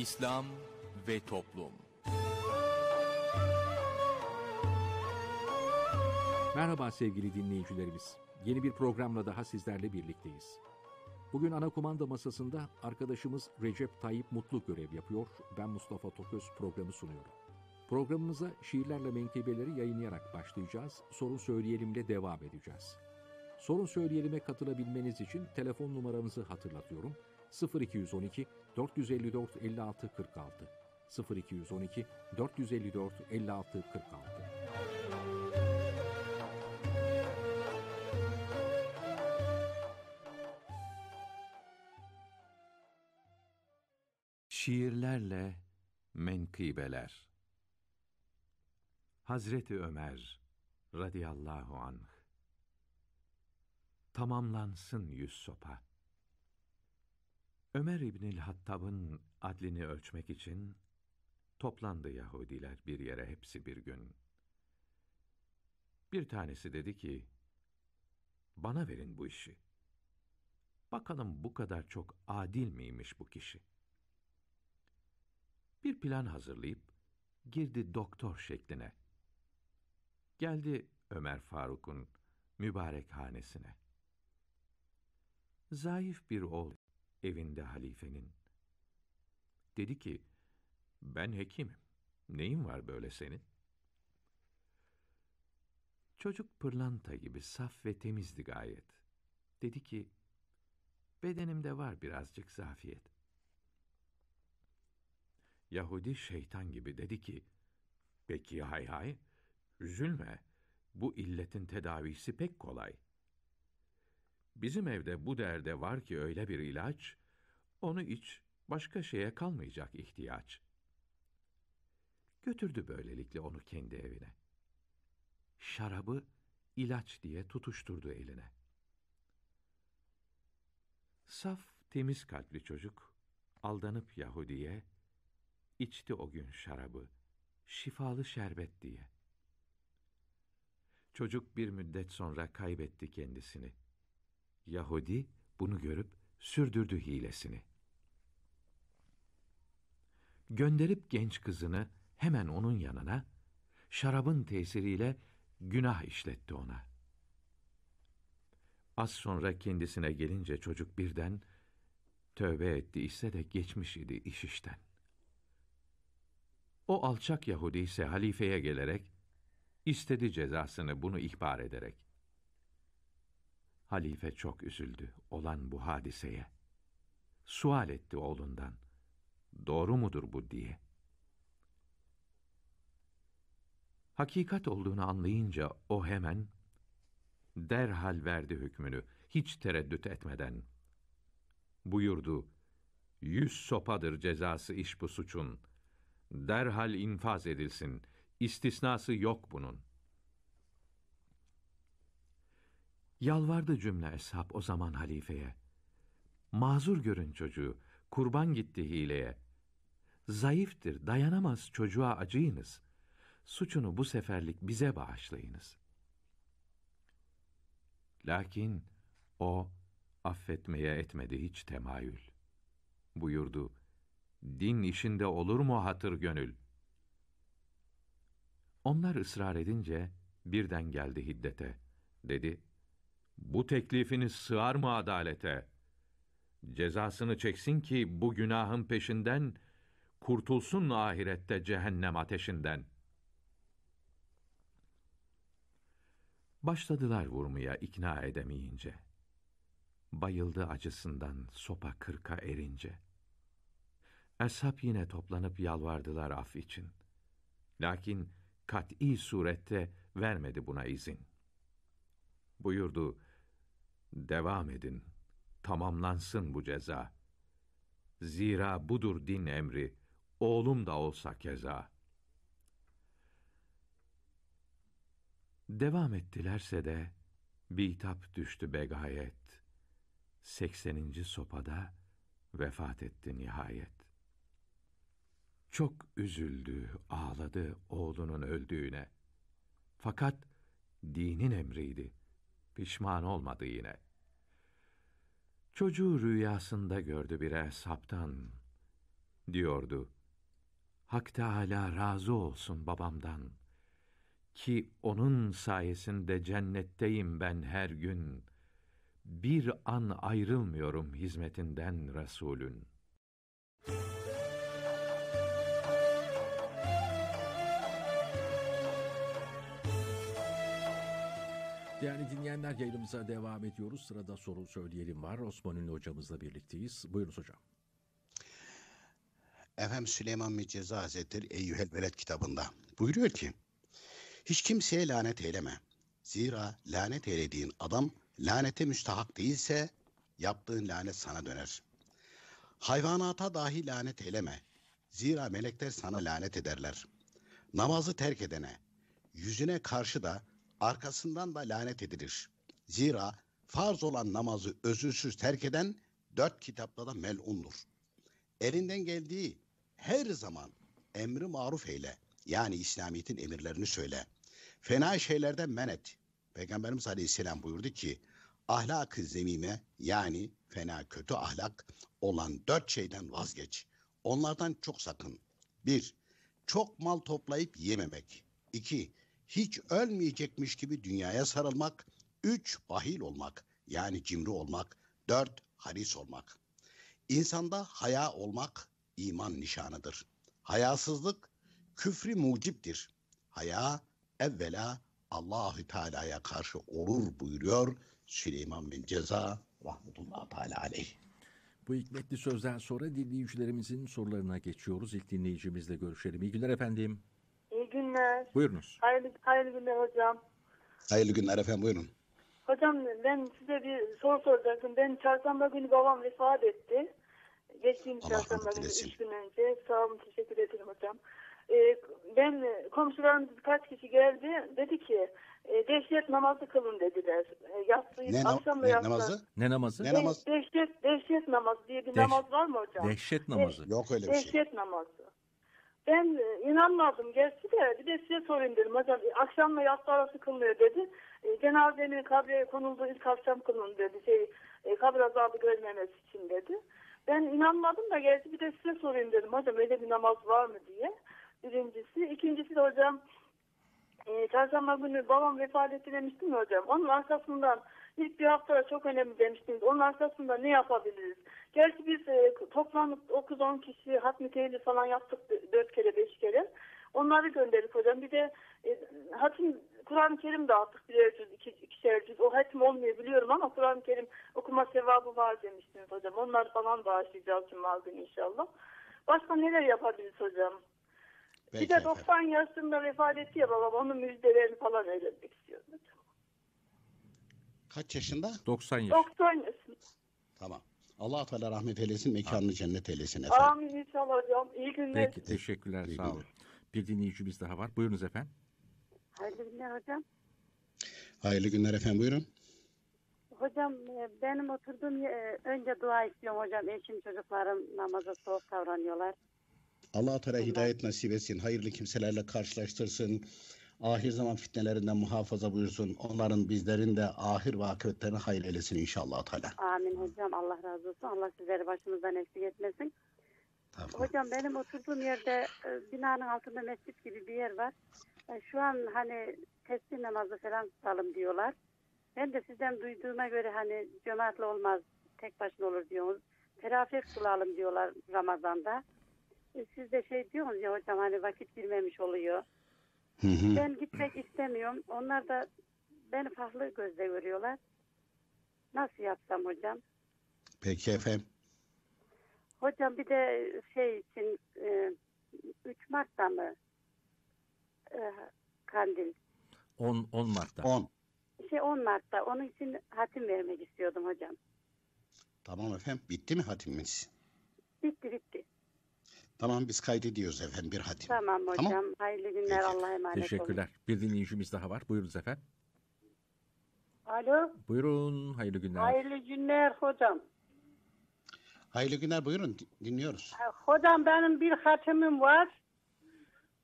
İslam ve Toplum Merhaba sevgili dinleyicilerimiz. Yeni bir programla daha sizlerle birlikteyiz. Bugün ana kumanda masasında arkadaşımız Recep Tayyip Mutlu görev yapıyor. Ben Mustafa Toköz programı sunuyorum. Programımıza şiirlerle menkibeleri yayınlayarak başlayacağız. Sorun söyleyelimle devam edeceğiz. Sorun söyleyelime katılabilmeniz için telefon numaramızı hatırlatıyorum. 0212 454 56 46 0212 454 56 46 Şiirlerle Menkıbeler Hazreti Ömer radıyallahu anh Tamamlansın yüz sopa Ömer İbnül Hattab'ın adlini ölçmek için toplandı Yahudiler bir yere hepsi bir gün. Bir tanesi dedi ki, bana verin bu işi. Bakalım bu kadar çok adil miymiş bu kişi? Bir plan hazırlayıp girdi doktor şekline. Geldi Ömer Faruk'un mübarek hanesine. Zayıf bir oğul evinde halifenin. Dedi ki, ben hekimim. Neyin var böyle senin? Çocuk pırlanta gibi saf ve temizdi gayet. Dedi ki, bedenimde var birazcık zafiyet. Yahudi şeytan gibi dedi ki, peki hay hay, üzülme, bu illetin tedavisi pek kolay.'' Bizim evde bu derde var ki öyle bir ilaç, onu iç, başka şeye kalmayacak ihtiyaç. Götürdü böylelikle onu kendi evine. Şarabı ilaç diye tutuşturdu eline. Saf, temiz kalpli çocuk, aldanıp Yahudi'ye, içti o gün şarabı, şifalı şerbet diye. Çocuk bir müddet sonra kaybetti kendisini.'' Yahudi bunu görüp sürdürdü hilesini. Gönderip genç kızını hemen onun yanına, şarabın tesiriyle günah işletti ona. Az sonra kendisine gelince çocuk birden tövbe etti ise de geçmiş idi iş işten. O alçak Yahudi ise halifeye gelerek istedi cezasını bunu ihbar ederek. Halife çok üzüldü olan bu hadiseye. Sual etti oğlundan. Doğru mudur bu diye. Hakikat olduğunu anlayınca o hemen derhal verdi hükmünü hiç tereddüt etmeden. Buyurdu, yüz sopadır cezası iş bu suçun. Derhal infaz edilsin, istisnası yok bunun.'' Yalvardı cümle eshab o zaman halifeye. Mazur görün çocuğu, kurban gitti hileye. Zayıftır, dayanamaz çocuğa acıyınız. Suçunu bu seferlik bize bağışlayınız. Lakin o affetmeye etmedi hiç temayül. Buyurdu, din işinde olur mu hatır gönül? Onlar ısrar edince birden geldi hiddete. Dedi, bu teklifiniz sığar mı adalete? Cezasını çeksin ki bu günahın peşinden kurtulsun ahirette cehennem ateşinden. Başladılar vurmaya ikna edemeyince. Bayıldı acısından sopa kırka erince. Eshap yine toplanıp yalvardılar af için. Lakin kat'î surette vermedi buna izin. Buyurdu, Devam edin, tamamlansın bu ceza. Zira budur din emri, oğlum da olsa keza. Devam ettilerse de, bitap düştü begayet. Sekseninci sopada vefat etti nihayet. Çok üzüldü, ağladı oğlunun öldüğüne. Fakat dinin emriydi.'' pişman olmadı yine. Çocuğu rüyasında gördü birer saptan, diyordu. Hak Teâlâ razı olsun babamdan. Ki onun sayesinde cennetteyim ben her gün. Bir an ayrılmıyorum hizmetinden Resulün.'' Değerli dinleyenler yayınımıza devam ediyoruz. Sırada soru söyleyelim var. Osman Ünlü hocamızla birlikteyiz. Buyurunuz hocam. Efem Süleyman Müceza Hazretleri Eyyühel Veled kitabında buyuruyor ki Hiç kimseye lanet eyleme. Zira lanet eylediğin adam lanete müstahak değilse yaptığın lanet sana döner. Hayvanata dahi lanet eyleme. Zira melekler sana lanet ederler. Namazı terk edene, yüzüne karşı da arkasından da lanet edilir. Zira farz olan namazı özürsüz terk eden dört kitapta da melundur. Elinden geldiği her zaman emri maruf eyle. Yani İslamiyet'in emirlerini söyle. Fena şeylerden men et. Peygamberimiz Aleyhisselam buyurdu ki ahlak-ı zemime yani fena kötü ahlak olan dört şeyden vazgeç. Onlardan çok sakın. Bir, çok mal toplayıp yememek. İki, hiç ölmeyecekmiş gibi dünyaya sarılmak, üç bahil olmak yani cimri olmak, dört haris olmak. İnsanda haya olmak iman nişanıdır. Hayasızlık küfri muciptir. Haya evvela Allahü Teala'ya karşı olur buyuruyor Süleyman bin Ceza rahmetullahi teala aleyh. Bu hikmetli sözden sonra dinleyicilerimizin sorularına geçiyoruz. İlk dinleyicimizle görüşelim. İyi günler efendim. İyi günler. Buyurunuz. Hayırlı, hayırlı günler hocam. Hayırlı günler efendim buyurun. Hocam ben size bir soru soracaktım. Ben çarşamba günü babam vefat etti. Geçtiğim çarşamba günü 3 gün önce. Sağ olun teşekkür ederim hocam. Ee, ben komşularımız birkaç kişi geldi. Dedi ki e, dehşet namazı kılın dediler. E, yatsıyı, ne, akşam ne, yatsı. namazı? Ne namazı? Ne namazı? Dehşet, dehşet namazı diye bir Deh namaz var mı hocam? Dehşet namazı. Deh, Yok öyle bir dehşet şey. Dehşet namazı. Ben e, inanmadım gerçi de bir de size sorayım dedim. Hocam e, akşamla yatsı arası kılınıyor dedi. E, cenazenin kabre konuldu ilk akşam kılın dedi. Şey, e, kabir azabı görmemesi için dedi. Ben inanmadım da gerçi bir de size sorayım dedim. Hocam öyle bir namaz var mı diye. Birincisi. ikincisi de hocam e, çarşamba günü babam vefat etti demiştim hocam. Onun arkasından siz bir hafta çok önemli demiştiniz. Onun arkasında ne yapabiliriz? Gerçi biz e, toplam 9-10 kişi hatmi tehli falan yaptık 4 kere 5 kere. Onları gönderdik hocam. Bir de e, hatim Kur'an-ı Kerim dağıttık birer cüz, iki, ikişer cüz. O hatim olmuyor biliyorum ama Kur'an-ı Kerim okuma sevabı var demiştiniz hocam. Onlar falan bağışlayacağız cuma günü inşallah. Başka neler yapabiliriz hocam? Peki bir de 90 efendim. yaşında vefat etti ya babam. Onun müjdelerini falan öğrenmek istiyorum Kaç yaşında? 90 yaş. 90 yaşında. Tamam. Allah Teala rahmet eylesin, mekanını cennet eylesin efendim. Amin inşallah hocam. İyi günler. Peki, teşekkürler. İyi sağ olun. Bir dinleyicimiz daha var. Buyurunuz efendim. Hayırlı günler hocam. Hayırlı günler efendim. Buyurun. Hocam e, benim oturduğum e, önce dua istiyorum hocam. Eşim çocuklarım namaza soğuk davranıyorlar. Allah Teala hidayet nasip etsin. Hayırlı kimselerle karşılaştırsın ahir zaman fitnelerinden muhafaza buyursun. Onların bizlerin de ahir ve akıbetlerini hayır eylesin inşallah. Teala. Amin hocam. Allah razı olsun. Allah sizleri başımızdan eksik etmesin. Tamam. Hocam benim oturduğum yerde e, binanın altında mescit gibi bir yer var. E, şu an hani teslim namazı falan tutalım diyorlar. Ben de sizden duyduğuma göre hani cemaatle olmaz, tek başına olur diyorsunuz. Terafik kılalım diyorlar Ramazan'da. E, siz de şey diyorsunuz ya hocam hani vakit girmemiş oluyor. Ben gitmek istemiyorum. Onlar da beni farklı gözle görüyorlar. Nasıl yapsam hocam? Peki efendim. Hocam bir de şey için e, 3 Mart'ta mı e, kandil? 10, 10 Mart'ta. 10. Şey 10 Mart'ta. Onun için hatim vermek istiyordum hocam. Tamam efendim. Bitti mi hatimimiz? Bitti bitti. Tamam biz kaydediyoruz efendim bir hadi. Tamam hocam. Tamam. Hayırlı günler. Peki. Allah'a emanet olun. Teşekkürler. olun. Bir dinleyicimiz daha var. Buyurunuz efendim. Alo. Buyurun. Hayırlı günler. Hayırlı günler hocam. Hayırlı günler buyurun dinliyoruz. Hocam benim bir hatimim var.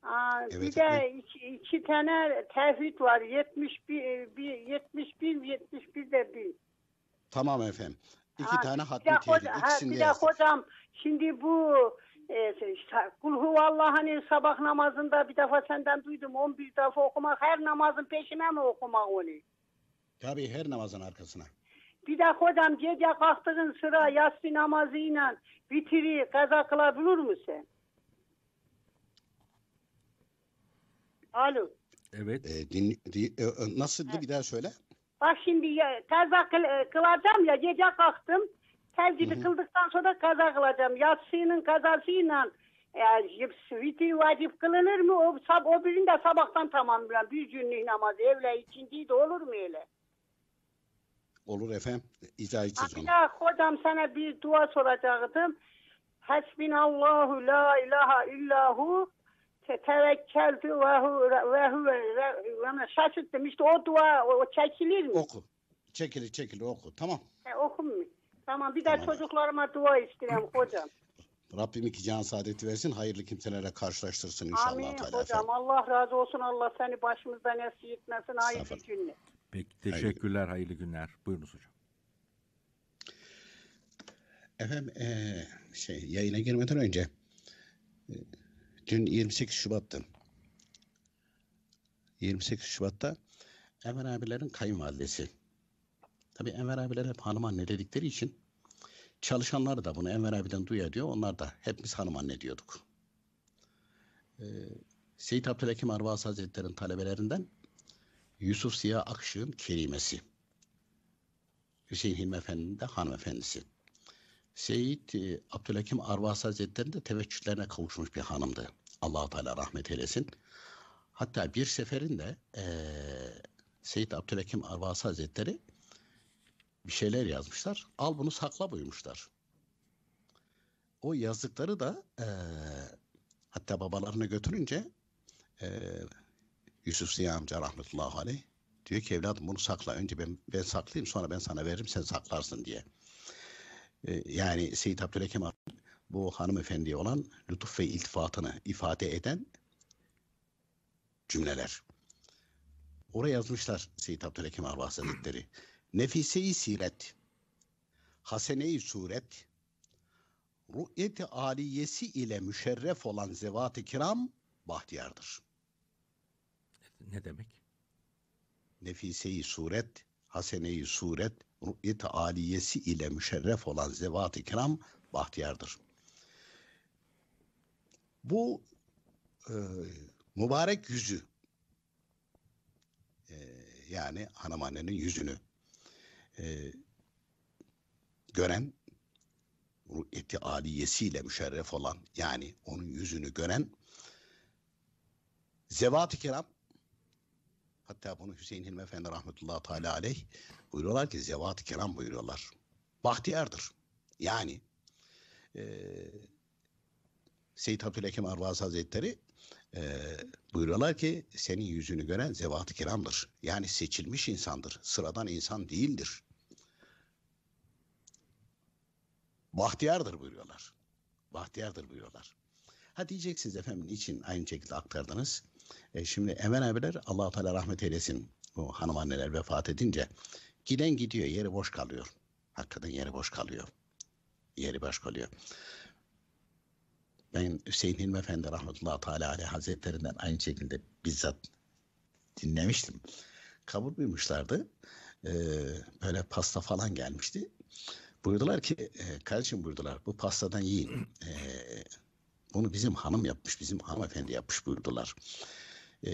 Aa, evet, bir de iki, iki tane tevhid var. 71, bir, 71, e, 71 de bir. Tamam efendim. İki ha, tane hatmi tevhid. Ha, bir de hocam şimdi bu ee, şey, e, kulhu vallahi hani sabah namazında bir defa senden duydum 11 defa okumak her namazın peşine mi okumak onu? Tabii her namazın arkasına. Bir de hocam gece kalktığın sıra yatsı namazıyla bitiri kaza kılabilir misin? Alo. Evet. Ee, e, din, e, di, nasıldı evet. bir daha söyle. Bak şimdi ya, kaza kıl, e, kılacağım ya gece kalktım. Tevcidi kıldıktan sonra kaza kılacağım. Yatsının kazasıyla yani vitri vacip kılınır mı? O, sab, o birinde sabahtan tamamlayan bir günlük namazı evle içindeydi olur mu öyle? Olur efendim. İzah edeceğiz onu. Ya hocam sana bir dua soracaktım. Hasbinallahu la ilahe illahu tevekkeltü ve huve ve şaşırttım. İşte o dua o, çekilir mi? Oku. Çekilir çekilir oku. Tamam. He, okum mu? Tamam bir de çocuklarıma dua istiyorum hocam. Rabbim iki can saadeti versin, hayırlı kimselerle karşılaştırsın inşallah. Amin hocam. Efendim. Allah razı olsun. Allah seni başımızdan esir etmesin. Hayırlı günler. Peki teşekkürler, hayırlı, günler. Buyurunuz hocam. Efendim eee, şey yayına girmeden önce e, dün 28 Şubat'tı. 28 Şubat'ta Emre abilerin kayınvalidesi Tabii Enver abiler hep hanım anne dedikleri için çalışanlar da bunu Enver abiden duya diyor. Onlar da hep biz hanım anne diyorduk. Ee, Seyit Abdülhakim Arvaz Hazretleri'nin talebelerinden Yusuf Siyah Akşık'ın kerimesi. Hüseyin Hilmi Efendi'nin de hanımefendisi. Seyit e, Abdülhakim Arvas Hazretleri de teveccühlerine kavuşmuş bir hanımdı. allah Teala rahmet eylesin. Hatta bir seferinde e, Seyit Abdülhakim Arvas Hazretleri bir şeyler yazmışlar. Al bunu sakla buyurmuşlar. O yazdıkları da e, hatta babalarına götürünce e, Yusuf Ziya amca rahmetullahi aleyh diyor ki evladım bunu sakla. Önce ben, ben saklayayım sonra ben sana veririm sen saklarsın diye. E, yani Seyit Abdülhakim bu hanımefendiye olan lütuf ve iltifatını ifade eden cümleler. Oraya yazmışlar Seyit Abdülhakim Arvah Hazretleri. Nefise-i siret, hasene-i suret, ru'yeti aliyesi ile müşerref olan zevat-ı kiram bahtiyardır. Ne demek? Nefise-i suret, hasene-i suret, ru'yeti aliyesi ile müşerref olan zevat-ı kiram bahtiyardır. Bu e, mübarek yüzü, e, yani hanım annenin yüzünü e, gören ruhiyeti aliyesiyle müşerref olan yani onun yüzünü gören zevat-ı kiram hatta bunu Hüseyin Hilmi Efendi rahmetullahi teala aleyh buyuruyorlar ki zevat-ı kiram buyuruyorlar. Bahtiyardır. Yani e, Seyyid Abdülhakim Arvaz Hazretleri e, buyuruyorlar ki senin yüzünü gören zevat-ı kiramdır. Yani seçilmiş insandır. Sıradan insan değildir. bahtiyardır buyuruyorlar. Bahtiyardır buyuruyorlar. Ha diyeceksiniz efendim için aynı şekilde aktardınız. E, şimdi Emel abiler allah Teala rahmet eylesin bu hanımanneler vefat edince giden gidiyor yeri boş kalıyor. Hakikaten yeri boş kalıyor. Yeri boş kalıyor. Ben Hüseyin Hilmi Efendi rahmetullahi teala aleyh hazretlerinden aynı şekilde bizzat dinlemiştim. Kabul duymuşlardı. Ee, böyle pasta falan gelmişti. Buyurdular ki e, kardeşim buyurdular bu pastadan yiyin. E, onu bizim hanım yapmış, bizim hanımefendi yapmış buyurdular. E,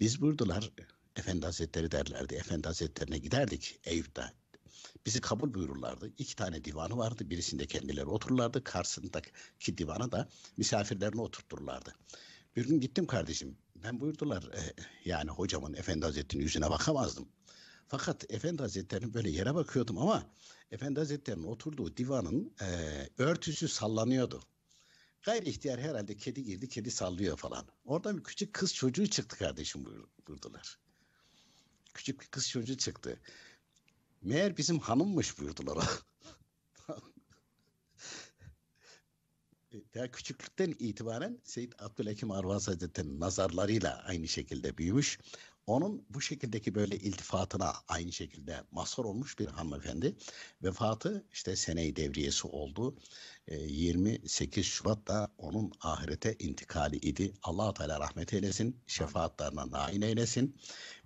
biz buyurdular Efendi Hazretleri derlerdi. Efendi Hazretlerine giderdik Eyüp'te. Bizi kabul buyururlardı. İki tane divanı vardı. Birisinde kendileri otururlardı. Karşısındaki divana da misafirlerini oturturlardı. Bir gün gittim kardeşim. Ben buyurdular e, yani hocamın Efendi Hazretleri'nin yüzüne bakamazdım. Fakat Efendi Hazretleri'nin böyle yere bakıyordum ama Efendi Hazretleri'nin oturduğu divanın e, örtüsü sallanıyordu. Gayri ihtiyar herhalde kedi girdi, kedi sallıyor falan. Oradan bir küçük kız çocuğu çıktı kardeşim buyurdular. Küçük bir kız çocuğu çıktı. Meğer bizim hanımmış buyurdular. E, daha küçüklükten itibaren Seyit Abdülhakim Arvaz Hazretleri'nin nazarlarıyla aynı şekilde büyümüş. Onun bu şekildeki böyle iltifatına aynı şekilde mazhar olmuş bir hanımefendi. Vefatı işte seneyi devriyesi oldu. E, ee, 28 da onun ahirete intikali idi. allah Teala rahmet eylesin. Şefaatlerine nail eylesin.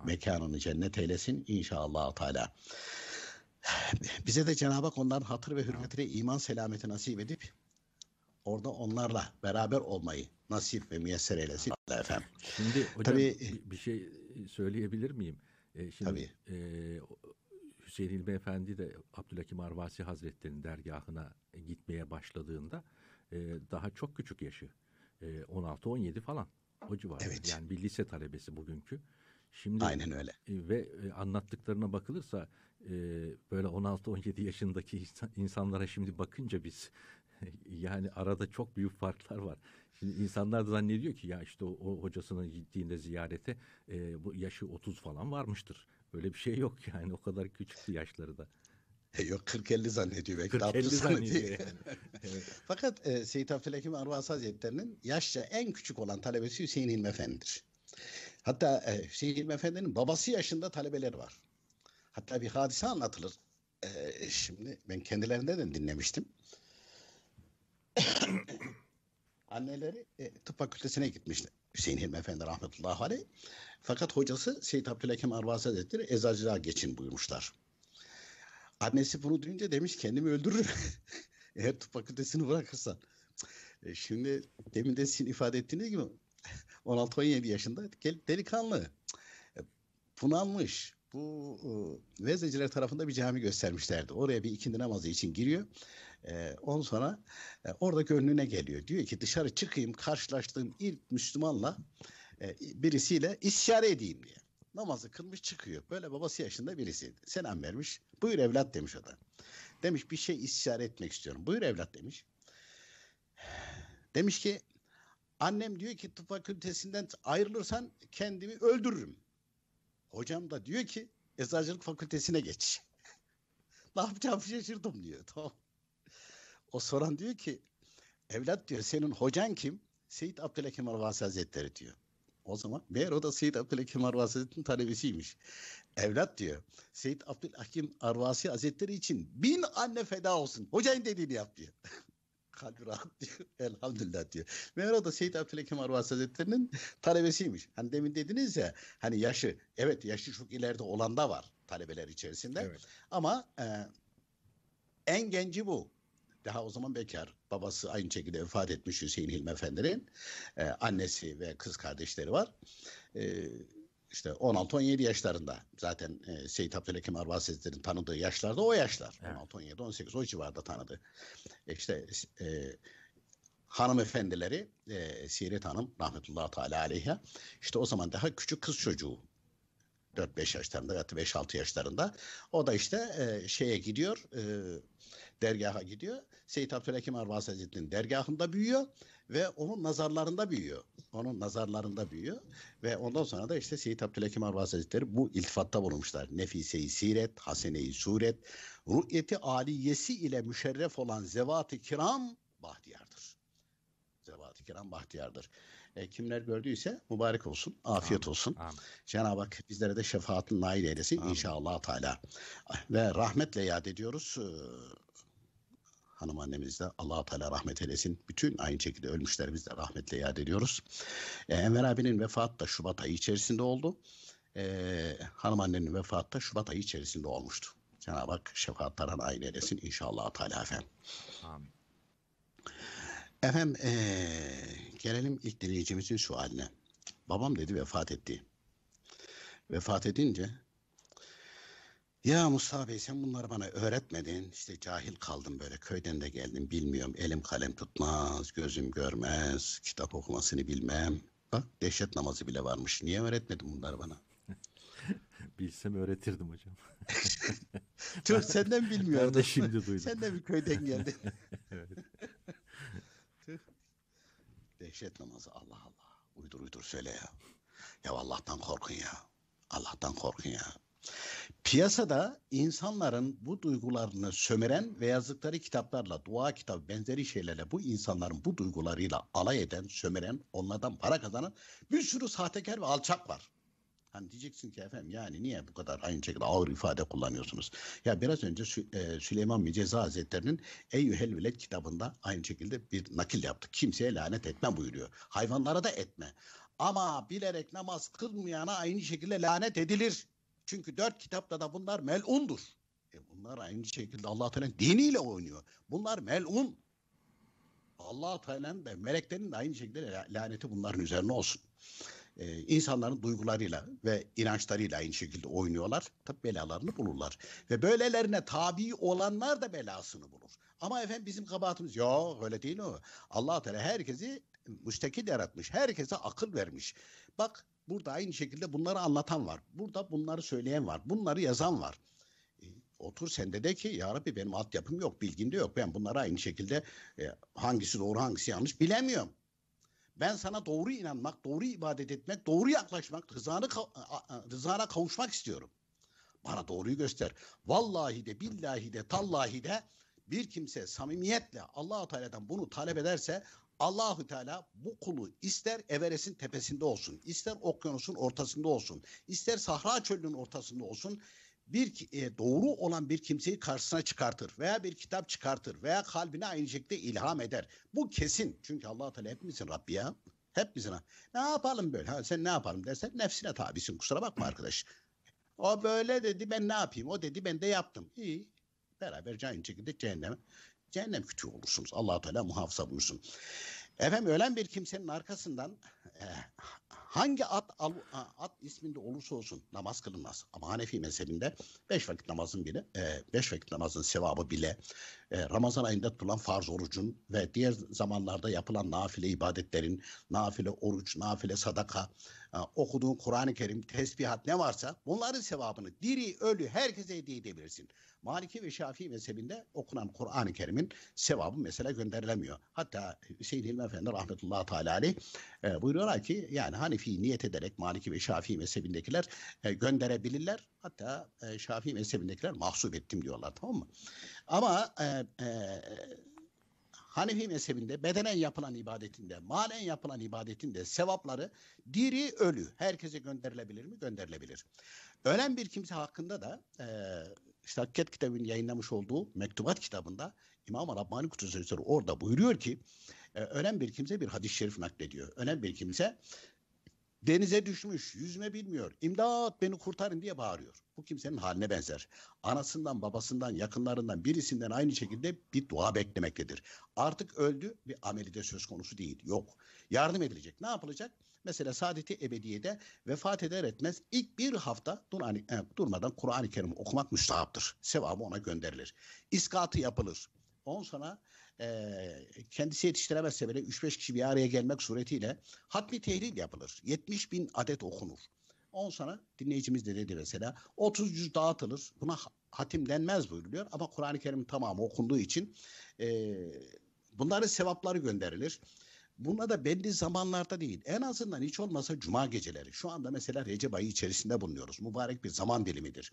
Mekanını cennet eylesin. İnşallah Teala. Bize de Cenab-ı Hak onların hatır ve hürmetine iman selameti nasip edip orada onlarla beraber olmayı nasip ve müyesser eylesin. Efendim. Şimdi hocam Tabii, bir şey söyleyebilir miyim? E, şimdi, Tabii. E, Hüseyin İlmi Efendi de Abdülhakim Arvasi Hazretleri'nin dergahına gitmeye başladığında e, daha çok küçük yaşı. E, 16-17 falan o civarda. Evet. Yani bir lise talebesi bugünkü. Şimdi Aynen öyle. E, ve e, anlattıklarına bakılırsa e, böyle 16-17 yaşındaki insan, insanlara şimdi bakınca biz yani arada çok büyük farklar var. Şimdi insanlar da zannediyor ki ya işte o, o hocasının gittiğinde ziyarete e, bu yaşı 30 falan varmıştır. Öyle bir şey yok yani o kadar küçüktü yaşları da. E yok 40-50 zannediyor belki 40-50 zannediyor yani. evet. Fakat e, Seyit Abdülhakim Arvas Hazretleri'nin yaşça en küçük olan talebesi Hüseyin Hilmi Efendi'dir. Hatta e, Hüseyin Hilmi Efendi'nin babası yaşında talebeler var. Hatta bir hadise anlatılır. E, şimdi ben kendilerinden de dinlemiştim. Anneleri e, tıp fakültesine gitmişti. Hüseyin Hilmi Efendi rahmetullahi aleyh. Fakat hocası Seyit Abdülhakim Arvaz Hazretleri eczacılığa geçin buyurmuşlar. Annesi bunu duyunca demiş kendimi öldürür. Eğer tıp fakültesini bırakırsan. E, şimdi demin de sizin ifade ettiğiniz gibi 16-17 yaşında delikanlı. E, bunalmış. Bu e, Vezneciler tarafında bir cami göstermişlerdi. Oraya bir ikindi namazı için giriyor. Ee, on sonra e, oradaki önüne geliyor. Diyor ki dışarı çıkayım karşılaştığım ilk Müslümanla e, birisiyle isyare edeyim diye. Namazı kılmış çıkıyor. Böyle babası yaşında birisi. Selam vermiş. Buyur evlat demiş o da. Demiş bir şey isyare etmek istiyorum. Buyur evlat demiş. Demiş ki annem diyor ki tıp fakültesinden ayrılırsan kendimi öldürürüm. Hocam da diyor ki eczacılık fakültesine geç. ne yapacağım şaşırdım diyor. Tamam. O soran diyor ki evlat diyor senin hocan kim? Seyit Abdülhakim Arvasi Hazretleri diyor. O zaman meğer o da Seyit Abdülhakim Arvasi Hazretleri'nin talebesiymiş. Evlat diyor Seyit Abdülhakim Arvasi Hazretleri için bin anne feda olsun. Hocanın dediğini yap diyor. kalbi rahat diyor. Elhamdülillah diyor. Meğer o da Seyit Abdülhakim Arvas Hazretleri'nin talebesiymiş. Hani demin dediniz ya hani yaşı evet yaşı çok ileride olan da var talebeler içerisinde. Evet. Ama e, en genci bu daha o zaman bekar. Babası aynı şekilde vefat etmiş Hüseyin Hilmi Efendi'nin. E, annesi ve kız kardeşleri var. E, işte 16-17 yaşlarında zaten e, Seyit Abdülhakim Arvaz Hazretleri'nin tanıdığı yaşlarda o yaşlar. Evet. 16-17, 18 o civarda tanıdı. E işte e, hanımefendileri e, Siret Hanım rahmetullahi teala aleyha işte o zaman daha küçük kız çocuğu 4-5 yaşlarında ya 5-6 yaşlarında o da işte e, şeye gidiyor e, dergaha gidiyor. Seyit Abdülhakim Arvas Hazretleri'nin dergahında büyüyor ve onun nazarlarında büyüyor. Onun nazarlarında büyüyor ve ondan sonra da işte Seyit Abdülhakim Arvas Hazretleri bu iltifatta bulunmuşlar. Nefise-i siret, hasene-i suret, ru'yeti aliyesi ile müşerref olan zevat-ı kiram bahtiyardır. Zevat-ı Kiram bahtiyardır. E, kimler gördüyse mübarek olsun, afiyet amin, olsun. Amin. Cenab-ı Hak bizlere de şefaatin nail eylesin amin. inşallah Teala. Ve rahmetle yad ediyoruz. Ee, hanım annemiz de allah Teala rahmet eylesin. Bütün aynı şekilde ölmüşlerimiz de rahmetle yad ediyoruz. E, Enver abinin vefat da Şubat ayı içerisinde oldu. E, hanım annenin vefatı da Şubat ayı içerisinde olmuştu. Cenab-ı Hak şefaatlerden aynı eylesin inşallah Teala efendim. Amin. Efendim e, gelelim ilk dinleyicimizin sualine. Babam dedi vefat etti. Vefat edince ya Musa Bey sen bunları bana öğretmedin. İşte cahil kaldım böyle köyden de geldim bilmiyorum. Elim kalem tutmaz, gözüm görmez, kitap okumasını bilmem. Bak dehşet namazı bile varmış. Niye öğretmedin bunları bana? Bilsem öğretirdim hocam. Tüh senden bilmiyordum. Ben de şimdi duydum. Sen de bir köyden geldin. evet. Tüh. Dehşet namazı Allah Allah. Uydur uydur söyle ya. Ya Allah'tan korkun ya. Allah'tan korkun ya. Piyasada insanların bu duygularını sömüren ve yazdıkları kitaplarla, dua kitabı benzeri şeylerle bu insanların bu duygularıyla alay eden, sömüren, onlardan para kazanan bir sürü sahtekar ve alçak var. Hani diyeceksin ki efendim yani niye bu kadar aynı şekilde ağır ifade kullanıyorsunuz? Ya biraz önce e, Süleyman Müceza Hazretleri'nin Eyyühel Velet kitabında aynı şekilde bir nakil yaptı. Kimseye lanet etme buyuruyor. Hayvanlara da etme. Ama bilerek namaz kılmayana aynı şekilde lanet edilir çünkü dört kitapta da bunlar melundur. E bunlar aynı şekilde Allah Teala diniyle oynuyor. Bunlar melun. Allah Teala'nın da meleklerin de aynı şekilde laneti bunların üzerine olsun. Ee, insanların duygularıyla ve inançlarıyla aynı şekilde oynuyorlar. Tabi belalarını bulurlar. Ve böylelerine tabi olanlar da belasını bulur. Ama efendim bizim kabahatimiz yok öyle değil o. Allah Teala herkesi müstekil yaratmış. Herkese akıl vermiş. Bak Burada aynı şekilde bunları anlatan var. Burada bunları söyleyen var. Bunları yazan var. E, otur sende de ki ya Rabbi benim altyapım yok, bilgim de yok. Ben bunları aynı şekilde e, hangisi doğru hangisi yanlış bilemiyorum. Ben sana doğru inanmak, doğru ibadet etmek, doğru yaklaşmak, rızanı, rızana kavuşmak istiyorum. Bana doğruyu göster. Vallahi de billahi de tallahi de bir kimse samimiyetle Allah Teala'dan bunu talep ederse Allahü Teala bu kulu ister Everest'in tepesinde olsun, ister okyanusun ortasında olsun, ister Sahra Çölü'nün ortasında olsun bir e, doğru olan bir kimseyi karşısına çıkartır veya bir kitap çıkartır veya kalbine aynı şekilde ilham eder. Bu kesin. Çünkü Allah Teala hepimizin Rabbi ya. Hepimizin. Ne yapalım böyle? Ha, sen ne yapalım dersen nefsine tabisin. Kusura bakma arkadaş. O böyle dedi ben ne yapayım? O dedi ben de yaptım. İyi. Beraber can şekilde cehenneme cehennem kütüğü olursunuz. allah Teala muhafaza buyursun. Efendim ölen bir kimsenin arkasından e, hangi at, al, at isminde olursa olsun namaz kılınmaz. Ama Hanefi mezhebinde beş vakit namazın bile, e, beş vakit namazın sevabı bile e, Ramazan ayında tutulan farz orucun ve diğer zamanlarda yapılan nafile ibadetlerin, nafile oruç, nafile sadaka okuduğun Kur'an-ı Kerim, tesbihat ne varsa bunların sevabını diri, ölü herkese hediye edebilirsin. Maliki ve Şafii mezhebinde okunan Kur'an-ı Kerim'in sevabı mesela gönderilemiyor. Hatta Hüseyin Hilmi Efendi rahmetullahi teala aleyh e, buyuruyorlar ki yani Hanefi niyet ederek Maliki ve Şafii mezhebindekiler e, gönderebilirler. Hatta e, Şafii mezhebindekiler mahsup ettim diyorlar tamam mı? Ama e, e, Hanefi mezhebinde bedenen yapılan ibadetinde, manen yapılan ibadetinde sevapları diri ölü herkese gönderilebilir mi? Gönderilebilir. Ölen bir kimse hakkında da e, işte Hakikat kitabının yayınlamış olduğu mektubat kitabında İmam-ı Rabbani Kutusu orada buyuruyor ki e, ölen bir kimse bir hadis-i şerif naklediyor. Ölen bir kimse Denize düşmüş, yüzme bilmiyor. İmdat beni kurtarın diye bağırıyor. Bu kimsenin haline benzer. Anasından, babasından, yakınlarından birisinden aynı şekilde bir dua beklemektedir. Artık öldü bir ameli de söz konusu değil. Yok. Yardım edilecek. Ne yapılacak? Mesela Saadeti Ebediye'de vefat eder etmez ilk bir hafta hani, e, durmadan Kur'an-ı Kerim okumak müstahaptır. Sevabı ona gönderilir. İskatı yapılır. On sonra e, kendisi yetiştiremezse bile 3-5 kişi bir araya gelmek suretiyle hatmi tehlil yapılır. 70 bin adet okunur. 10 sana dinleyicimiz de dedi mesela 30 cüz dağıtılır. Buna hatim denmez buyuruluyor ama Kur'an-ı Kerim tamamı okunduğu için e, bunların sevapları gönderilir. Buna da belli zamanlarda değil. En azından hiç olmasa cuma geceleri. Şu anda mesela Recep ayı içerisinde bulunuyoruz. Mübarek bir zaman dilimidir.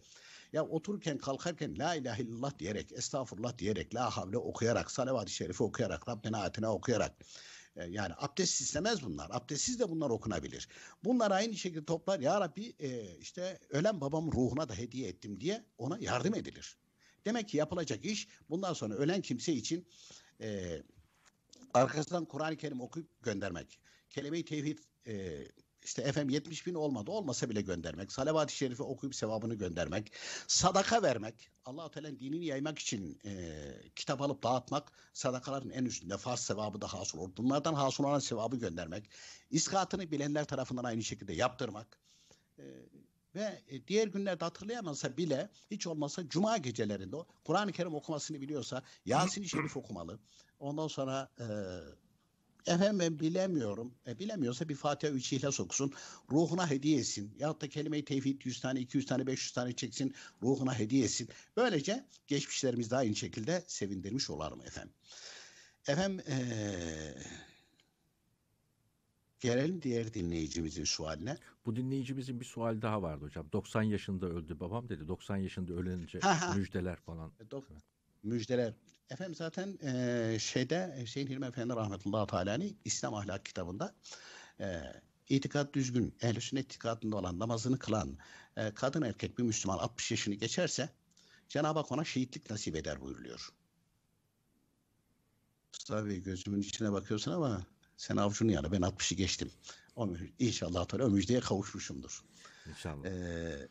Ya otururken kalkarken la ilahe illallah diyerek, estağfurullah diyerek, la havle okuyarak, salavat-ı şerifi okuyarak, Rabbena atina okuyarak. E, yani abdest istemez bunlar. Abdestsiz de bunlar okunabilir. Bunlar aynı şekilde toplar. Ya Rabbi e, işte ölen babamın ruhuna da hediye ettim diye ona yardım edilir. Demek ki yapılacak iş bundan sonra ölen kimse için e, arkasından Kur'an-ı Kerim okuyup göndermek. Kelime-i tevhid e, işte efendim 70 bin olmadı olmasa bile göndermek. Salavat-ı şerife okuyup sevabını göndermek. Sadaka vermek. Allah-u Teala'nın dinini yaymak için e, kitap alıp dağıtmak sadakaların en üstünde farz sevabı da hasıl olur. Bunlardan hasıl olan sevabı göndermek. İskatını bilenler tarafından aynı şekilde yaptırmak. E, ve e, diğer günlerde hatırlayamasa bile hiç olmazsa cuma gecelerinde Kur'an-ı Kerim okumasını biliyorsa Yasin-i Şerif okumalı. Ondan sonra e, efendim ben bilemiyorum. E, bilemiyorsa bir Fatiha 3 ihlas okusun. Ruhuna hediye etsin. Yahut da kelime-i tevhid 100 tane, 200 tane, 500 tane çeksin. Ruhuna hediye etsin. Böylece geçmişlerimiz de aynı şekilde sevindirmiş olalım efendim. Efendim e, Gelelim diğer dinleyicimizin sualine. Bu dinleyicimizin bir sual daha vardı hocam. 90 yaşında öldü babam dedi. 90 yaşında ölünce müjdeler falan. E, müjdeler. Efendim zaten e, şeyde Hüseyin Hilmi Efendi rahmetullahi teala'nın İslam ahlak kitabında e, itikat düzgün, ehl-i sünnet itikadında olan, namazını kılan e, kadın erkek bir Müslüman 60 yaşını geçerse Cenab-ı Hak ona şehitlik nasip eder buyuruluyor. Tabii gözümün içine bakıyorsun ama sen avcunu yani ben 60'ı geçtim. O, inşallah o müjdeye kavuşmuşumdur. İnşallah. Ee,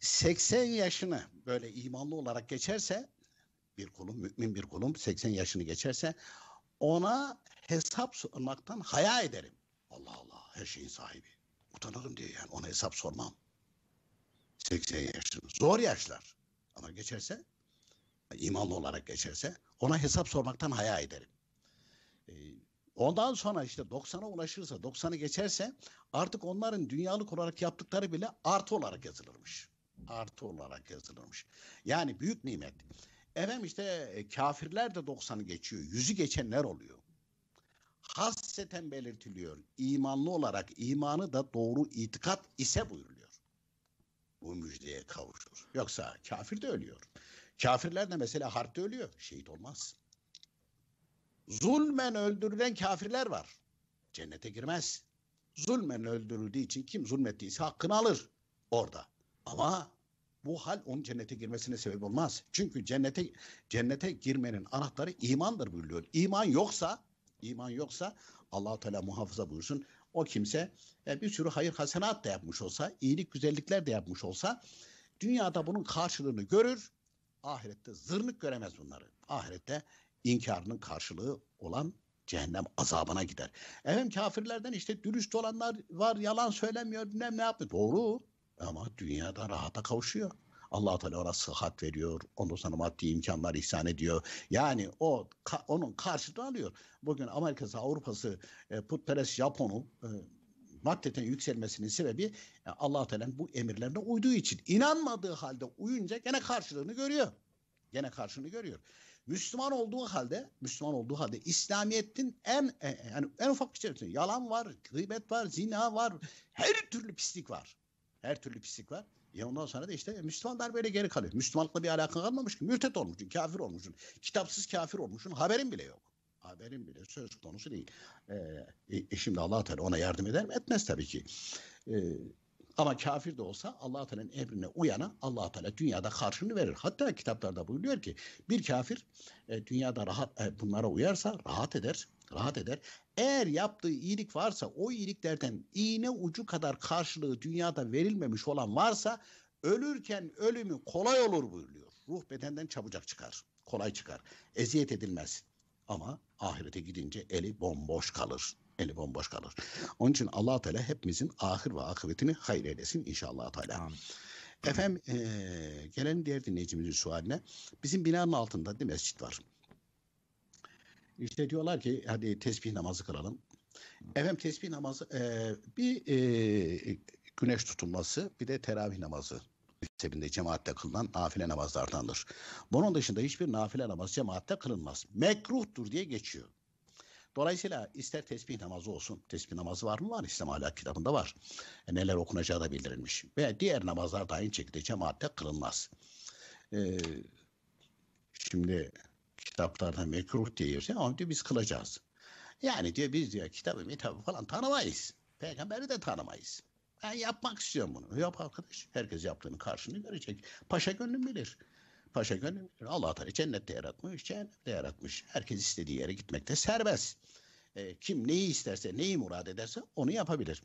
80 yaşını böyle imanlı olarak geçerse bir kulum, mümin bir kulum 80 yaşını geçerse ona hesap sormaktan haya ederim. Allah Allah her şeyin sahibi. Utanırım diye yani ona hesap sormam. 80 yaşın zor yaşlar ama geçerse imanlı olarak geçerse ona hesap sormaktan haya ederim. Ee, ondan sonra işte 90'a ulaşırsa 90'ı geçerse artık onların dünyalık olarak yaptıkları bile artı olarak yazılırmış. Artı olarak yazılırmış. Yani büyük nimet. Efendim işte e, kafirler de 90'ı geçiyor. Yüzü geçenler oluyor. Hasseten belirtiliyor. İmanlı olarak imanı da doğru itikat ise buyuruluyor. Bu müjdeye kavuşur. Yoksa kafir de ölüyor. Kafirler de mesela harpte ölüyor. Şehit olmaz. Zulmen öldürülen kafirler var. Cennete girmez. Zulmen öldürüldüğü için kim zulmettiyse hakkını alır orada. Ama bu hal onun cennete girmesine sebep olmaz. Çünkü cennete cennete girmenin anahtarı imandır buyuruyor. İman yoksa iman yoksa Allah Teala muhafaza buyursun. O kimse e, bir sürü hayır hasenat da yapmış olsa, iyilik güzellikler de yapmış olsa dünyada bunun karşılığını görür. Ahirette zırnık göremez bunları. Ahirette inkarının karşılığı olan cehennem azabına gider. Efendim kafirlerden işte dürüst olanlar var, yalan söylemiyor, bilmem ne yapıyor. Doğru. Ama dünyada rahata kavuşuyor. allah Teala ona sıhhat veriyor. onu sonra maddi imkanlar ihsan ediyor. Yani o ka, onun karşılığını alıyor. Bugün Amerika'sı, Avrupa'sı, e, putperest Japon'u e, maddeten yükselmesinin sebebi yani e, allah Teala'nın bu emirlerine uyduğu için. inanmadığı halde uyunca gene karşılığını görüyor. Gene karşılığını görüyor. Müslüman olduğu halde, Müslüman olduğu halde İslamiyet'in en e, e, yani en ufak içerisinde şey yalan var, gıybet var, zina var, her türlü pislik var. Her türlü pislik var. Ya e ondan sonra da işte Müslümanlar böyle geri kalıyor. Müslümanlıkla bir alakan kalmamış ki. Mürtet olmuşsun, kafir olmuşsun. Kitapsız kafir olmuşsun. Haberin bile yok. Haberin bile söz konusu değil. Ee, e, şimdi allah Teala ona yardım eder mi? Etmez tabii ki. Ee, ama kafir de olsa allah Teala'nın emrine uyana allah Teala dünyada karşını verir. Hatta kitaplarda buyuruyor ki bir kafir e, dünyada rahat e, bunlara uyarsa rahat eder. Rahat eder. Eğer yaptığı iyilik varsa o iyiliklerden iğne ucu kadar karşılığı dünyada verilmemiş olan varsa ölürken ölümü kolay olur buyuruyor. Ruh bedenden çabucak çıkar, kolay çıkar, eziyet edilmez. Ama ahirete gidince eli bomboş kalır. Eli bomboş kalır. Onun için allah Teala hepimizin ahir ve akıbetini hayır eylesin inşallah Teala. Amin. Efendim e, gelen diğer dinleyicimizin sualine bizim binanın altında bir mescit var. İşte diyorlar ki hadi tesbih namazı kılalım. Efendim tesbih namazı e, bir e, güneş tutulması bir de teravih namazı mezhebinde cemaatte kılınan nafile namazlardandır. Bunun dışında hiçbir nafile namaz cemaatte kılınmaz. Mekruhtur diye geçiyor. Dolayısıyla ister tesbih namazı olsun. Tesbih namazı var mı? Var. İslam ahlak kitabında var. E, neler okunacağı da bildirilmiş. Ve diğer namazlar da aynı şekilde cemaatte kılınmaz. E, şimdi kitaplarda mekruh diyorsa onu diyor biz kılacağız. Yani diyor biz diyor kitabı mitabı falan tanımayız. Peygamberi de tanımayız. Ben yapmak istiyorum bunu. Yap arkadaş. Herkes yaptığını karşını görecek. Paşa gönlüm bilir. Paşa gönlüm bilir. Allah Teala cennette yaratmış, cehennemde yaratmış. Herkes istediği yere gitmekte serbest. E, kim neyi isterse, neyi murad ederse onu yapabilir.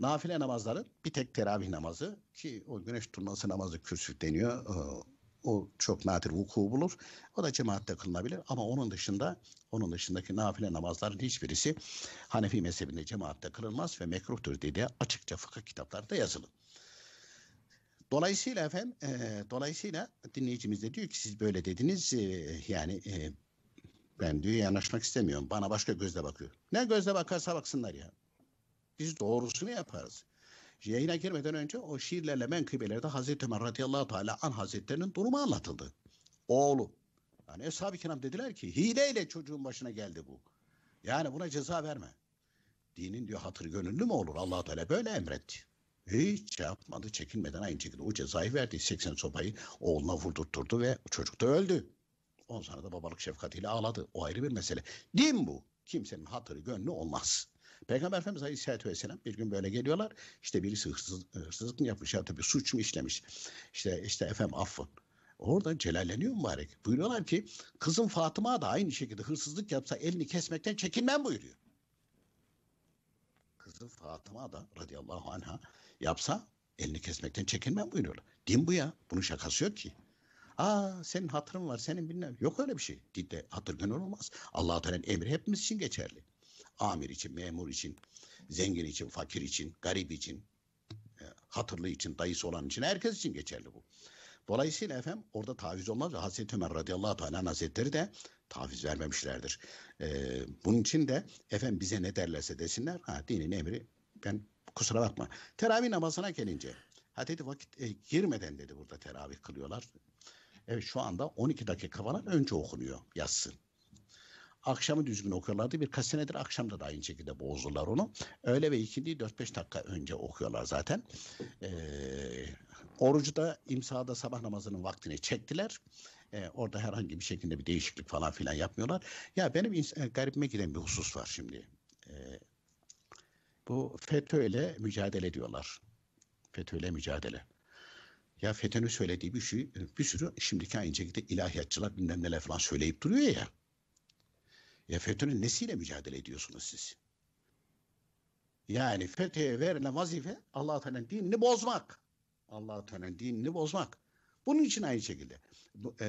Nafile namazların bir tek teravih namazı ki o güneş turması namazı kürsük deniyor. E, o çok nadir vuku bulur. O da cemaatte kılınabilir ama onun dışında onun dışındaki nafile namazların hiçbirisi Hanefi mezhebinde cemaatte kılınmaz ve mekruhtur diye açıkça fıkıh kitaplarında yazılı. Dolayısıyla efendim, e, dolayısıyla dinleyicimiz de diyor ki siz böyle dediniz e, yani e, ben diyor yanaşmak istemiyorum. Bana başka gözle bakıyor. Ne gözle bakarsa baksınlar ya. Biz doğrusunu yaparız yayına girmeden önce o şiirlerle menkıbelerde Hazreti Ömer radıyallahu teala an hazretlerinin durumu anlatıldı. Oğlu. Yani Eshab-ı kiram dediler ki hileyle çocuğun başına geldi bu. Yani buna ceza verme. Dinin diyor hatır gönüllü mü olur? allah Teala böyle emretti. Hiç yapmadı, çekinmeden aynı şekilde o cezayı verdi. 80 sopayı oğluna vurdurtturdu ve çocuk da öldü. On sonra da babalık şefkatiyle ağladı. O ayrı bir mesele. Din bu. Kimsenin hatırı gönlü olmaz. Peygamber Efendimiz Aleyhisselatü Vesselam bir gün böyle geliyorlar. İşte birisi hırsız, hırsızlık mı yapmış ya tabii suç mu işlemiş. İşte, işte efendim affın. Orada celalleniyor mübarek. Buyuruyorlar ki kızım Fatıma da aynı şekilde hırsızlık yapsa elini kesmekten çekinmem buyuruyor. Kızı Fatıma da radıyallahu anha yapsa elini kesmekten çekinmem buyuruyorlar. Din bu ya. Bunun şakası yok ki. Aa senin hatırın var senin bilmem. Yok öyle bir şey. Dinde hatır gönül olmaz. Allah-u Teala'nın emri hepimiz için geçerli. Amir için, memur için, zengin için, fakir için, garip için, e, hatırlı için, dayısı olan için, herkes için geçerli bu. Dolayısıyla efem orada taviz olmaz Hazreti Ömer radıyallahu anh hazretleri de taviz vermemişlerdir. Ee, bunun için de efem bize ne derlerse desinler ha, dinin emri ben kusura bakma. Teravih namazına gelince ha dedi vakit e, girmeden dedi burada teravih kılıyorlar. Evet şu anda 12 dakika falan önce okunuyor yatsın akşamı düzgün okuyorlardı. Bir kaç akşamda da aynı şekilde bozdular onu. Öyle ve ikindi 4-5 dakika önce okuyorlar zaten. E, ee, orucu da imsada sabah namazının vaktini çektiler. E, orada herhangi bir şekilde bir değişiklik falan filan yapmıyorlar. Ya benim ins- e, garibime giden bir husus var şimdi. E, bu FETÖ ile mücadele diyorlar. FETÖ ile mücadele. Ya FETÖ'nün söylediği bir, şey, bir sürü şimdiki aynı şekilde ilahiyatçılar bilmem neler falan söyleyip duruyor ya. Ya FETÖ'nün nesiyle mücadele ediyorsunuz siz? Yani FETÖ'ye verilen vazife allah Teala'nın dinini bozmak. allah Teala'nın dinini bozmak. Bunun için aynı şekilde e,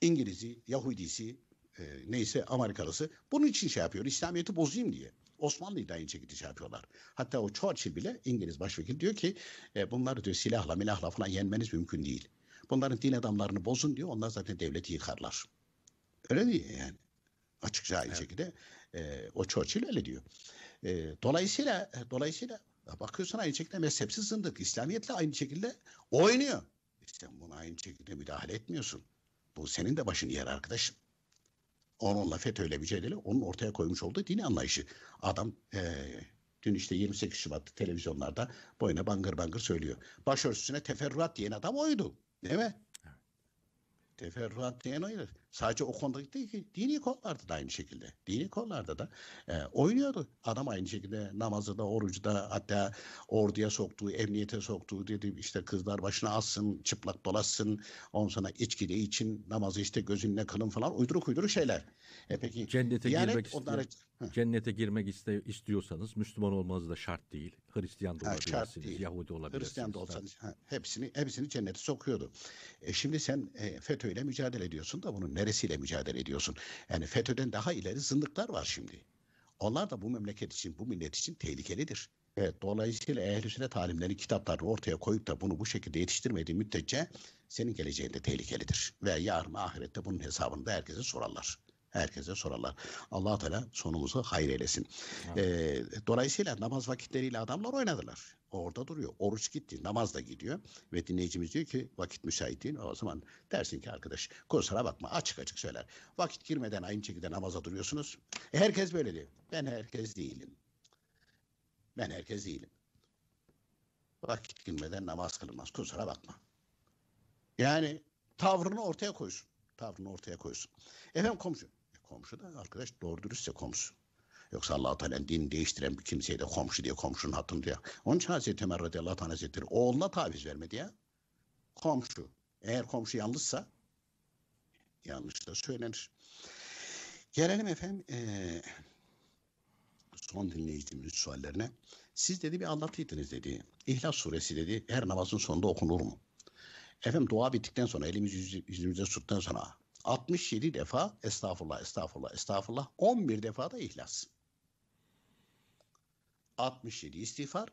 İngiliz'i, Yahudisi, e, neyse Amerikalısı bunun için şey yapıyor. İslamiyet'i bozayım diye. Osmanlı'yı da aynı şekilde şey yapıyorlar. Hatta o Churchill bile İngiliz başvekil diyor ki e, bunları diyor silahla milahla falan yenmeniz mümkün değil. Bunların din adamlarını bozun diyor. Onlar zaten devleti yıkarlar. Öyle değil yani. Açıkça aynı evet. şekilde e, o Churchill öyle diyor. E, dolayısıyla e, dolayısıyla bakıyorsun aynı şekilde mezhepsiz zındık. İslamiyetle aynı şekilde oynuyor. İşte buna aynı şekilde müdahale etmiyorsun. Bu senin de başın yer arkadaşım. Onunla FETÖ'yle mücadele, onun ortaya koymuş olduğu dini anlayışı. Adam e, dün işte 28 Şubat televizyonlarda boyuna bangır bangır söylüyor. Başörtüsüne teferruat diyen adam oydu. Değil mi? Evet. Teferruat diyen oydu. Sadece o konuda değil ki dini kollarda da aynı şekilde. Dini kollarda da e, oynuyordu. Adam aynı şekilde namazı da, orucu da hatta orduya soktuğu, emniyete soktuğu dedi işte kızlar başına assın, çıplak dolaşsın. Ondan sonra içki için namazı işte gözünle kılın falan uyduruk uyduruk şeyler. E peki cennete Diyanet, girmek onlara... Heh. cennete girmek iste, istiyorsanız Müslüman olmanız da şart değil. Hristiyan da olabilirsiniz, ha, Yahudi olabilirsiniz. Hristiyan da olsanız ha, hepsini hepsini cennete sokuyordu. E şimdi sen e, FETÖ ile mücadele ediyorsun da bunu ne idaresiyle mücadele ediyorsun. Yani FETÖ'den daha ileri zındıklar var şimdi. Onlar da bu memleket için, bu millet için tehlikelidir. Evet, dolayısıyla ehl-i sünnet alimleri kitaplarını ortaya koyup da bunu bu şekilde yetiştirmediği müddetçe senin geleceğinde tehlikelidir. Ve yarın ahirette bunun hesabını da herkese sorarlar herkese sorarlar. allah Teala sonumuzu hayır eylesin. Evet. E, dolayısıyla namaz vakitleriyle adamlar oynadılar. Orada duruyor. Oruç gitti. Namaz da gidiyor. Ve dinleyicimiz diyor ki vakit müsait değil. O zaman dersin ki arkadaş kusura bakma açık açık söyler. Vakit girmeden aynı şekilde namaza duruyorsunuz. E, herkes böyle diyor. Ben herkes değilim. Ben herkes değilim. Vakit girmeden namaz kılınmaz. Kusura bakma. Yani tavrını ortaya koysun. Tavrını ortaya koysun. Efendim komşu Komşu da arkadaş doğru dürüstse komşu. Yoksa Allah-u Teala din değiştiren bir kimseye de komşu diye komşunun hatım diye. Onun için Hazreti Ömer radıyallahu anh hazretleri oğluna taviz vermedi ya. Komşu. Eğer komşu yanlışsa yanlış da söylenir. Gelelim efendim ee, son dinleyicimizin suallerine. Siz dedi bir anlattıydınız dedi. İhlas suresi dedi her namazın sonunda okunur mu? Efendim dua bittikten sonra elimiz yüz, yüzümüze sürtten sonra 67 defa estağfurullah, estağfurullah, estağfurullah. 11 defa da ihlas. 67 istiğfar,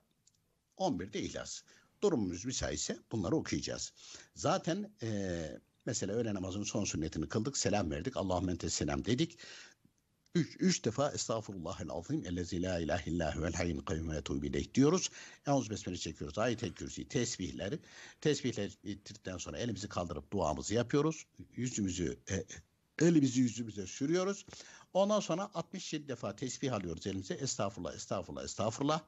11 de ihlas. Durumumuz müsaitse bunları okuyacağız. Zaten e, mesela öğle namazının son sünnetini kıldık, selam verdik, Allahümme entes selam dedik. Üç, üç defa estağfurullahel azim ellezi la ilahe illahu vel hayyul kayyum ve etûbü ileyh diyoruz. Yalnız besmele çekiyoruz. Ayet-i kürsi tesbihleri. Tesbihleri bitirdikten sonra elimizi kaldırıp duamızı yapıyoruz. Yüzümüzü e, elimizi yüzümüze sürüyoruz. Ondan sonra 67 defa tesbih alıyoruz elimize. Estağfurullah, estağfurullah, estağfurullah.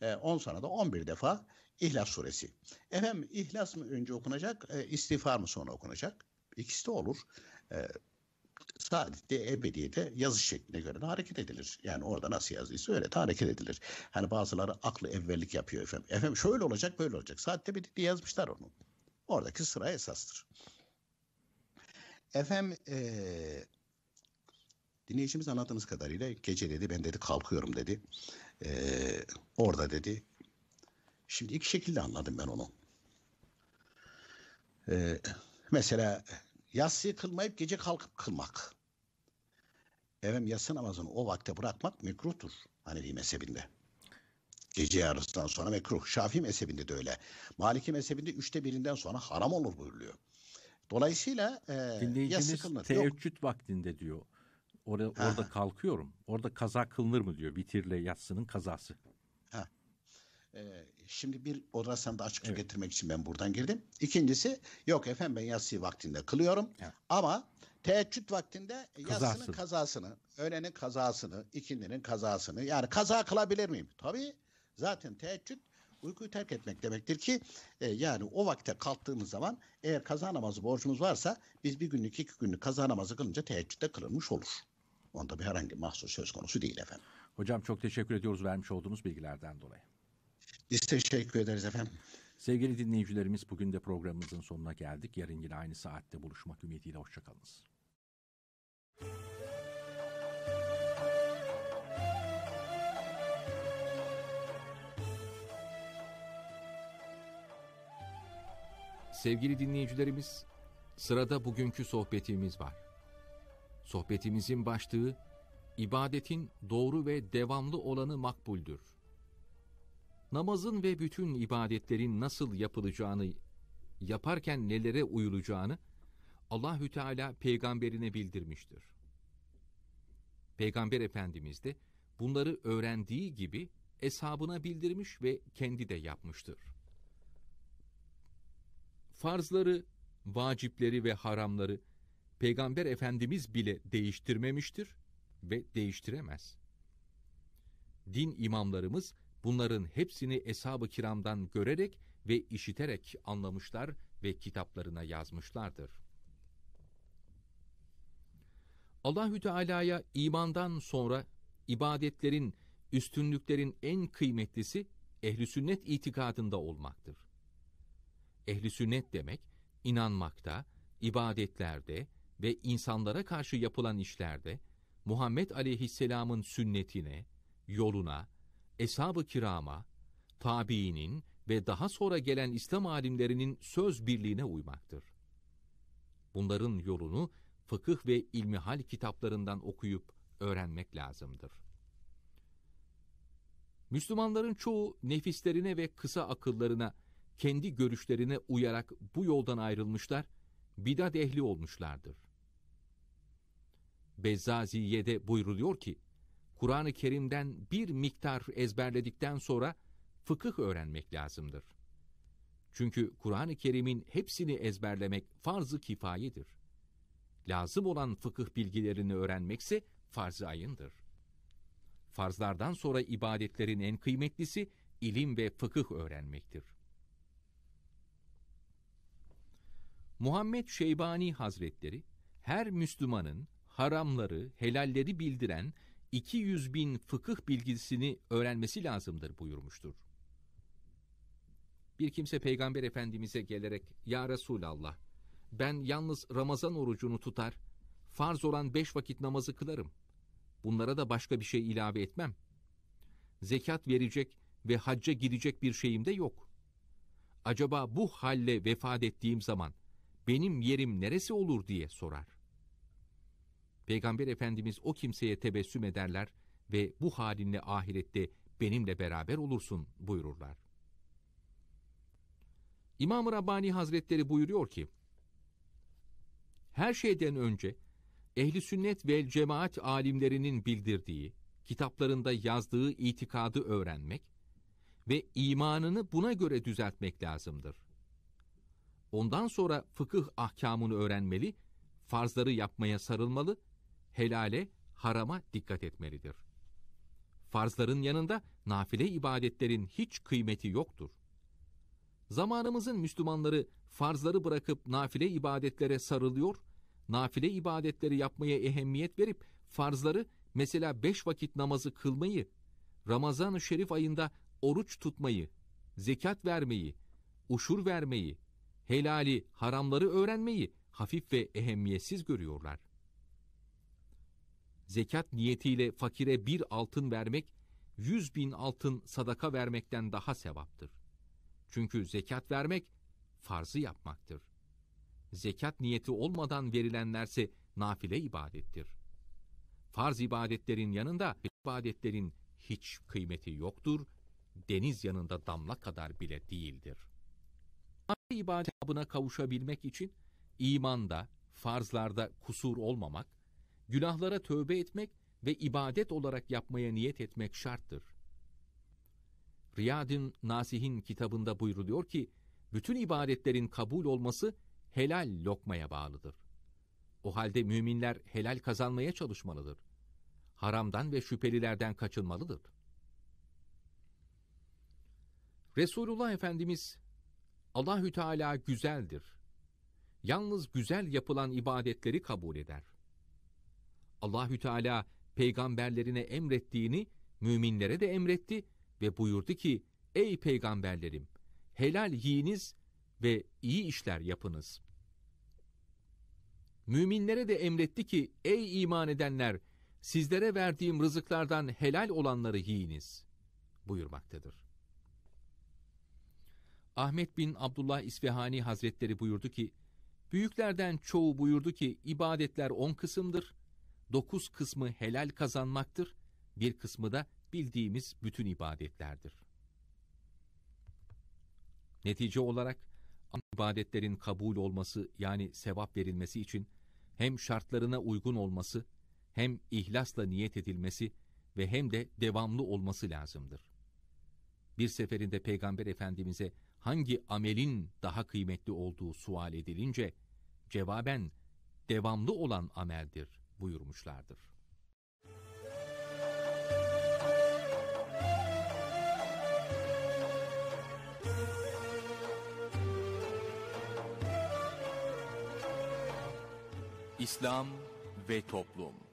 E, on sonra da 11 defa İhlas suresi. Efendim İhlas mı önce okunacak, e, istiğfar mı sonra okunacak? İkisi de olur. E, sadece ebediyete yazı şekline göre de hareket edilir. Yani orada nasıl yazıysa öyle de hareket edilir. Hani bazıları aklı evvellik yapıyor efendim. Efendim şöyle olacak böyle olacak. saatte bir ebediyete yazmışlar onu. Oradaki sıra esastır. Efendim ee, dinleyicimiz anlattığımız kadarıyla gece dedi ben dedi kalkıyorum dedi. E, orada dedi. Şimdi iki şekilde anladım ben onu. E, mesela Yatsıyı kılmayıp gece kalkıp kılmak. Efendim yatsı namazını o vakte bırakmak mekruhtur Hanefi mezhebinde. Gece yarısından sonra mekruh. Şafii mezhebinde de öyle. Maliki mezhebinde üçte birinden sonra haram olur buyuruluyor. Dolayısıyla e, yatsı kılınır. Teheccüd vaktinde diyor. Orada, orada kalkıyorum. Orada kaza kılınır mı diyor. Bitirle yatsının kazası. Ee, şimdi bir o da sana da açıkça evet. getirmek için ben buradan girdim. İkincisi yok efendim ben yatsıyı vaktinde kılıyorum evet. ama teheccüd vaktinde Kazası. yatsının kazasını, öğlenin kazasını, ikindinin kazasını yani kaza kılabilir miyim? Tabii zaten teheccüd uykuyu terk etmek demektir ki e, yani o vakte kalktığımız zaman eğer kaza namazı borcumuz varsa biz bir günlük iki günlük kaza namazı kılınca teheccüde kılınmış olur. Onda bir herhangi mahsus söz konusu değil efendim. Hocam çok teşekkür ediyoruz vermiş olduğunuz bilgilerden dolayı. Biz teşekkür ederiz efendim. Sevgili dinleyicilerimiz bugün de programımızın sonuna geldik. Yarın yine aynı saatte buluşmak ümidiyle hoşçakalınız. Sevgili dinleyicilerimiz, sırada bugünkü sohbetimiz var. Sohbetimizin başlığı, ibadetin doğru ve devamlı olanı makbuldür namazın ve bütün ibadetlerin nasıl yapılacağını, yaparken nelere uyulacağını Allahü Teala peygamberine bildirmiştir. Peygamber Efendimiz de bunları öğrendiği gibi eshabına bildirmiş ve kendi de yapmıştır. Farzları, vacipleri ve haramları Peygamber Efendimiz bile değiştirmemiştir ve değiştiremez. Din imamlarımız Bunların hepsini eshab-ı kiramdan görerek ve işiterek anlamışlar ve kitaplarına yazmışlardır. Allahü Teala'ya imandan sonra ibadetlerin, üstünlüklerin en kıymetlisi ehli sünnet itikadında olmaktır. Ehli sünnet demek inanmakta, ibadetlerde ve insanlara karşı yapılan işlerde Muhammed Aleyhisselam'ın sünnetine, yoluna, eshab-ı kirama, tabiinin ve daha sonra gelen İslam alimlerinin söz birliğine uymaktır. Bunların yolunu fıkıh ve ilmihal kitaplarından okuyup öğrenmek lazımdır. Müslümanların çoğu nefislerine ve kısa akıllarına, kendi görüşlerine uyarak bu yoldan ayrılmışlar, bidat ehli olmuşlardır. Bezzaziye'de buyruluyor ki, Kur'an-ı Kerim'den bir miktar ezberledikten sonra fıkıh öğrenmek lazımdır. Çünkü Kur'an-ı Kerim'in hepsini ezberlemek farz-ı kifayedir. Lazım olan fıkıh bilgilerini öğrenmekse farz-ı ayındır. Farzlardan sonra ibadetlerin en kıymetlisi ilim ve fıkıh öğrenmektir. Muhammed Şeybani Hazretleri her Müslümanın haramları, helalleri bildiren 200 bin fıkıh bilgisini öğrenmesi lazımdır buyurmuştur. Bir kimse Peygamber Efendimiz'e gelerek Ya Resulallah ben yalnız Ramazan orucunu tutar, farz olan beş vakit namazı kılarım. Bunlara da başka bir şey ilave etmem. Zekat verecek ve hacca gidecek bir şeyim de yok. Acaba bu halle vefat ettiğim zaman benim yerim neresi olur diye sorar. Peygamber Efendimiz o kimseye tebessüm ederler ve bu halinle ahirette benimle beraber olursun buyururlar. İmam-ı Rabbani Hazretleri buyuruyor ki, her şeyden önce ehli sünnet ve cemaat alimlerinin bildirdiği, kitaplarında yazdığı itikadı öğrenmek ve imanını buna göre düzeltmek lazımdır. Ondan sonra fıkıh ahkamını öğrenmeli, farzları yapmaya sarılmalı helale, harama dikkat etmelidir. Farzların yanında nafile ibadetlerin hiç kıymeti yoktur. Zamanımızın Müslümanları farzları bırakıp nafile ibadetlere sarılıyor, nafile ibadetleri yapmaya ehemmiyet verip farzları mesela beş vakit namazı kılmayı, Ramazan-ı Şerif ayında oruç tutmayı, zekat vermeyi, uşur vermeyi, helali, haramları öğrenmeyi hafif ve ehemmiyetsiz görüyorlar zekat niyetiyle fakire bir altın vermek, yüz bin altın sadaka vermekten daha sevaptır. Çünkü zekat vermek, farzı yapmaktır. Zekat niyeti olmadan verilenlerse nafile ibadettir. Farz ibadetlerin yanında ibadetlerin hiç kıymeti yoktur, deniz yanında damla kadar bile değildir. İbadet kabına kavuşabilmek için imanda, farzlarda kusur olmamak, Günahlara tövbe etmek ve ibadet olarak yapmaya niyet etmek şarttır. Riyadin Nasih'in kitabında buyruluyor ki, bütün ibadetlerin kabul olması helal lokmaya bağlıdır. O halde müminler helal kazanmaya çalışmalıdır. Haramdan ve şüphelilerden kaçınmalıdır. Resulullah Efendimiz Allahü Teala güzeldir. Yalnız güzel yapılan ibadetleri kabul eder. Allahü Teala peygamberlerine emrettiğini müminlere de emretti ve buyurdu ki: Ey peygamberlerim, helal yiyiniz ve iyi işler yapınız. Müminlere de emretti ki: Ey iman edenler, sizlere verdiğim rızıklardan helal olanları yiyiniz buyurmaktadır. Ahmet bin Abdullah İsvehani Hazretleri buyurdu ki, Büyüklerden çoğu buyurdu ki ibadetler on kısımdır dokuz kısmı helal kazanmaktır, bir kısmı da bildiğimiz bütün ibadetlerdir. Netice olarak ibadetlerin kabul olması yani sevap verilmesi için hem şartlarına uygun olması, hem ihlasla niyet edilmesi ve hem de devamlı olması lazımdır. Bir seferinde Peygamber Efendimiz'e hangi amelin daha kıymetli olduğu sual edilince, cevaben devamlı olan ameldir buyurmuşlardır. İslam ve Toplum